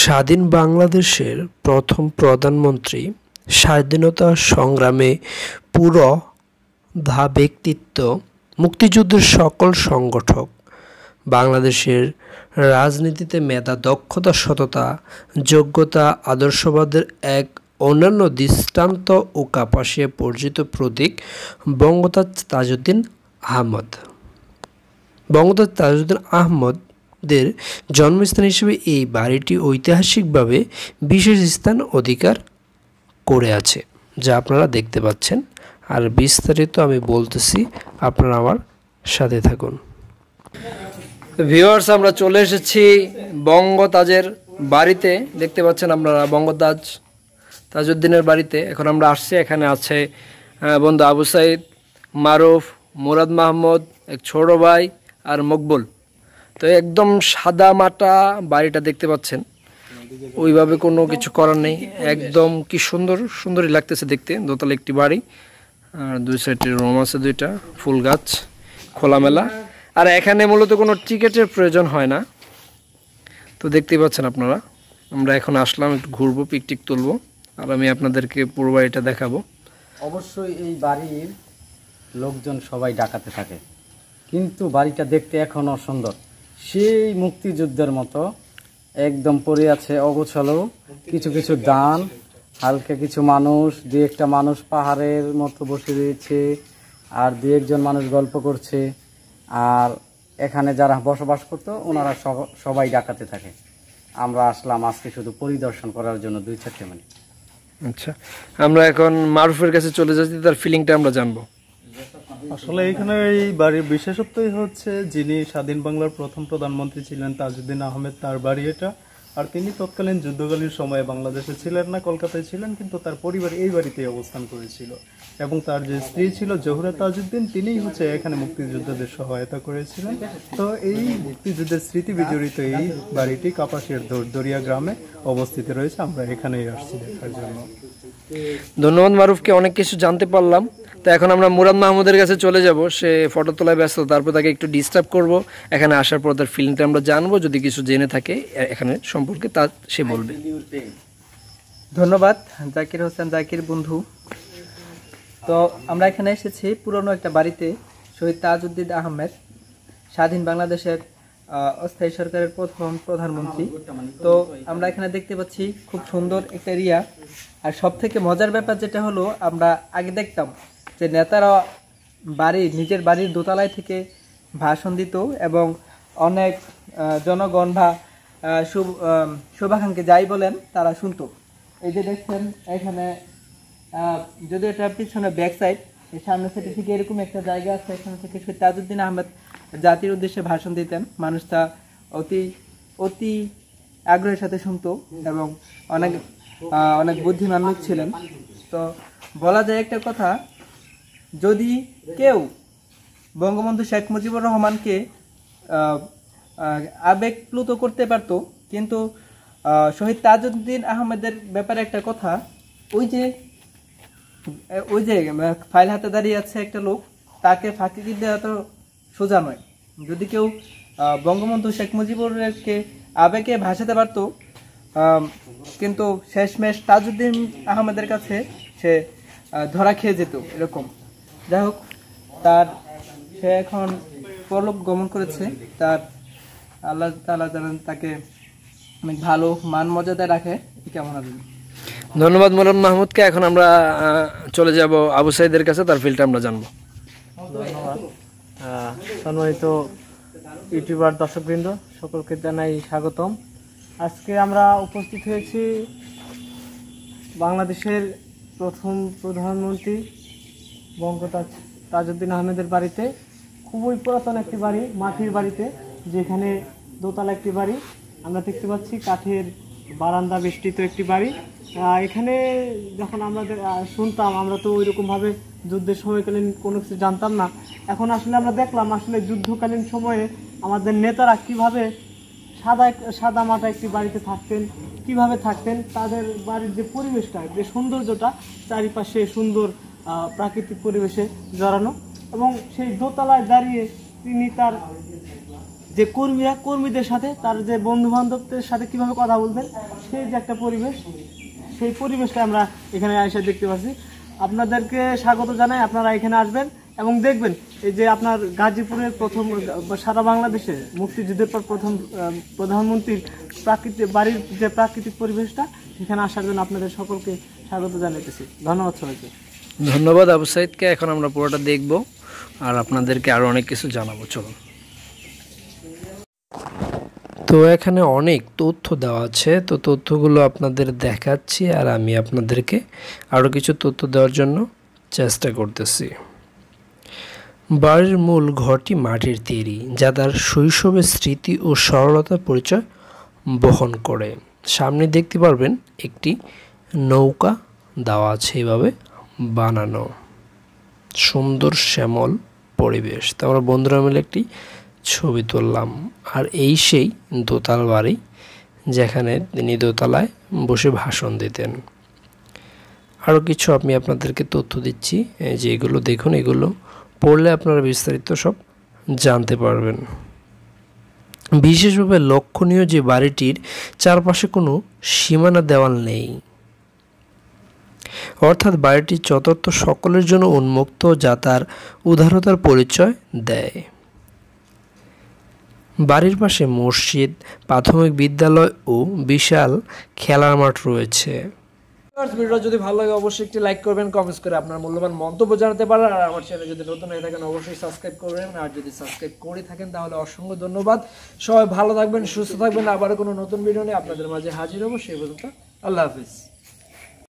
স্বাধীন বাংলাদেশের প্রথম প্রধানমন্ত্রী স্বাধীনতা সংগ্রামে পুরো ধা ব্যক্তিত্ব মুক্তিযুদ্ধের সকল সংগঠক বাংলাদেশের রাজনীতিতে মেধা দক্ষতা সততা যোগ্যতা আদর্শবাদের এক অন্যান্য দৃষ্টান্ত ও কাপাসে পরিচিত প্রতীক বঙ্গতা তাজউদ্দিন আহমদ বঙ্গতা তাজউদ্দিন আহমদ দের জন্মস্থান হিসেবে এই বাড়িটি ঐতিহাসিকভাবে বিশেষ স্থান অধিকার করে আছে যা আপনারা দেখতে পাচ্ছেন আর বিস্তারিত আমি বলতেছি আপনারা আমার সাথে থাকুন ভিওয়ার্স আমরা চলে এসেছি বঙ্গতাজের বাড়িতে দেখতে পাচ্ছেন আপনারা বঙ্গতাজ তাজউদ্দিনের বাড়িতে এখন আমরা আসছি এখানে আছে বন্ধু আবু সাইদ মারুফ মুরাদ মাহমুদ এক ছোট ভাই আর মকবুল তো একদম সাদা মাটা বাড়িটা দেখতে পাচ্ছেন ওইভাবে কোনো কিছু করার নেই একদম কি সুন্দর সুন্দরই লাগতেছে দেখতে দোতলা একটি বাড়ি আর দুই সাইডে রুম আছে দুইটা ফুল গাছ খোলামেলা আর এখানে মূলত কোনো টিকেটের প্রয়োজন হয় না তো দেখতেই পাচ্ছেন আপনারা আমরা এখন আসলাম একটু ঘুরবো পিকটিক তুলবো আর আমি আপনাদেরকে পুরো বাড়িটা দেখাবো অবশ্যই এই বাড়ির লোকজন সবাই ডাকাতে থাকে কিন্তু বাড়িটা দেখতে এখনও সুন্দর সেই মুক্তিযুদ্ধের মতো একদম পড়ে আছে অগোছালো কিছু কিছু দান হালকা কিছু মানুষ দু একটা মানুষ পাহাড়ের মতো বসে রয়েছে আর দু একজন মানুষ গল্প করছে আর এখানে যারা বসবাস করতো ওনারা সবাই ডাকাতে থাকে আমরা আসলাম আজকে শুধু পরিদর্শন করার জন্য দুই চারটে মানে আচ্ছা আমরা এখন মারুফের কাছে চলে যাচ্ছি তার ফিলিংটা আমরা জানবো আসলে এখানে এই বাড়ির বিশেষত্বই হচ্ছে যিনি স্বাধীন বাংলার প্রথম প্রধানমন্ত্রী ছিলেন তাজউদ্দিন আহমেদ তার বাড়ি এটা আর তিনি তৎকালীন যুদ্ধকালীন সময়ে বাংলাদেশে ছিলেন না কলকাতায় ছিলেন কিন্তু তার পরিবার এই বাড়িতেই অবস্থান করেছিল এবং তার যে স্ত্রী ছিল জহুরা তাজউদ্দিন তিনিই হচ্ছে এখানে মুক্তিযুদ্ধদের সহায়তা করেছিলেন তো এই মুক্তিযুদ্ধের স্মৃতি বিজড়িত এই বাড়িটি কাপাসের দরিয়া গ্রামে অবস্থিত রয়েছে আমরা এখানেই আসছি দেখার জন্য ধন্যবাদ মারুফকে অনেক কিছু জানতে পারলাম তো এখন আমরা মুরাদ মাহমুদের কাছে চলে যাব সে ফটো তোলায় ব্যস্ত তারপর তাকে একটু ডিস্টার্ব করব এখানে আসার পর তার ফিল্মটা আমরা জানবো যদি কিছু জেনে থাকে এখানে সম্পর্কে তা সে বলবে ধন্যবাদ জাকির হোসেন জাকির বন্ধু তো আমরা এখানে এসেছি পুরনো একটা বাড়িতে শহীদ তাজউদ্দিন আহমেদ স্বাধীন বাংলাদেশের অস্থায়ী সরকারের প্রথম প্রধানমন্ত্রী তো আমরা এখানে দেখতে পাচ্ছি খুব সুন্দর একটা এরিয়া আর সব থেকে মজার ব্যাপার যেটা হলো আমরা আগে দেখতাম যে নেতারা বাড়ি নিজের বাড়ির দোতলায় থেকে ভাষণ দিত এবং অনেক জনগণ বা শোভাকাঙ্ক্ষী যাই বলেন তারা শুনত এই যে দেখছেন এখানে যদি এটা পিছনে ব্যাক সাইড সামনে সাইডে থেকে এরকম একটা জায়গা আছে এখান থেকে সে তাজুদ্দিন আহমেদ জাতির উদ্দেশ্যে ভাষণ দিতেন মানুষ তা অতি অতি আগ্রহের সাথে শুনত এবং অনেক অনেক বুদ্ধিমান লোক ছিলেন তো বলা যায় একটা কথা যদি কেউ বঙ্গবন্ধু শেখ মুজিবুর রহমানকে আবেগপ্লুত করতে পারত কিন্তু শহীদ তাজউদ্দিন আহমেদের ব্যাপারে একটা কথা ওই যে ওই যে ফাইল হাতে দাঁড়িয়ে আছে একটা লোক তাকে ফাঁকি দেওয়া তো সোজা নয় যদি কেউ বঙ্গবন্ধু শেখ মুজিবুরকে আবেগে ভাসাতে পারত কিন্তু শেষমেশ তাজউদ্দিন আহমেদের কাছে সে ধরা খেয়ে যেত এরকম যাই হোক তার সে এখন পরলোক গমন করেছে তার আল্লাহ তালা জানেন তাকে অনেক ভালো মান মর্যাদায় রাখে কেমন কামনা ধন্যবাদ মোলাম মাহমুদকে এখন আমরা চলে যাব আবু সাইদের কাছে তার ফিল্ডটা আমরা জানবো ধন্যবাদ সম্মানিত ইউটিউবার দর্শকবৃন্দ সকলকে জানাই স্বাগতম আজকে আমরা উপস্থিত হয়েছি বাংলাদেশের প্রথম প্রধানমন্ত্রী বঙ্গতাজ তাজউদ্দিন আহমেদের বাড়িতে খুবই পুরাতন একটি বাড়ি মাটির বাড়িতে যেখানে দোতলা একটি বাড়ি আমরা দেখতে পাচ্ছি কাঠের বারান্দা বেষ্টিত একটি বাড়ি এখানে যখন আমরা শুনতাম আমরা তো ওইরকমভাবে যুদ্ধের সময়কালীন কোনো কিছু জানতাম না এখন আসলে আমরা দেখলাম আসলে যুদ্ধকালীন সময়ে আমাদের নেতারা কীভাবে সাদা সাদা মাটা একটি বাড়িতে থাকতেন কিভাবে থাকতেন তাদের বাড়ির যে পরিবেশটা যে সৌন্দর্যটা চারিপাশে সুন্দর প্রাকৃতিক পরিবেশে জড়ানো এবং সেই দোতলায় দাঁড়িয়ে তিনি তার যে কর্মীরা কর্মীদের সাথে তার যে বন্ধু বান্ধবদের সাথে কিভাবে কথা বলবেন সেই যে একটা পরিবেশ সেই পরিবেশটা আমরা এখানে এসে দেখতে পাচ্ছি আপনাদেরকে স্বাগত জানাই আপনারা এখানে আসবেন এবং দেখবেন এই যে আপনার গাজীপুরের প্রথম সারা বাংলাদেশে মুক্তিযুদ্ধের পর প্রথম প্রধানমন্ত্রীর প্রাকৃতিক বাড়ির যে প্রাকৃতিক পরিবেশটা সেখানে আসার জন্য আপনাদের সকলকে স্বাগত জানাইতেছি ধন্যবাদ সবাইকে ধন্যবাদ আবু সাইদকে এখন আমরা পুরোটা দেখব আর আপনাদেরকে আরও অনেক কিছু জানাবো চলুন তো এখানে অনেক তথ্য দেওয়া আছে তো তথ্যগুলো আপনাদের দেখাচ্ছি আর আমি আপনাদেরকে আরও কিছু তথ্য দেওয়ার জন্য চেষ্টা করতেছি বাড়ির মূল ঘরটি মাটির তৈরি যা তার শৈশবের স্মৃতি ও সরলতার পরিচয় বহন করে সামনে দেখতে পারবেন একটি নৌকা দেওয়া আছে এভাবে বানানো সুন্দর শ্যামল পরিবেশ তো আমরা বন্ধুরা মিলে একটি ছবি তুললাম আর এই সেই দোতাল বাড়ি যেখানে তিনি দোতলায় বসে ভাষণ দিতেন আরও কিছু আমি আপনাদেরকে তথ্য দিচ্ছি যে এগুলো দেখুন এগুলো পড়লে আপনারা বিস্তারিত সব জানতে পারবেন বিশেষভাবে লক্ষণীয় যে বাড়িটির চারপাশে কোনো সীমানা দেওয়াল নেই অর্থাৎ বাড়িটি চতুর্থ সকলের জন্য উন্মুক্ত যা তার উদারতার পরিচয় দেয় বাড়ির পাশে মসজিদ প্রাথমিক বিদ্যালয় ও বিশাল খেলার মাঠ রয়েছে ভিডিও যদি ভালো লাগে অবশ্যই একটি লাইক করবেন কমেন্টস করে আপনার মূল্যবান মন্তব্য জানাতে পারেন আর আমার চ্যানেল যদি নতুন হয়ে থাকেন অবশ্যই সাবস্ক্রাইব করবেন আর যদি সাবস্ক্রাইব করে থাকেন তাহলে অসংখ্য ধন্যবাদ সবাই ভালো থাকবেন সুস্থ থাকবেন আবার কোনো নতুন ভিডিও নিয়ে আপনাদের মাঝে হাজির হবো সেই পর্যন্ত আল্লাহ হাফিজ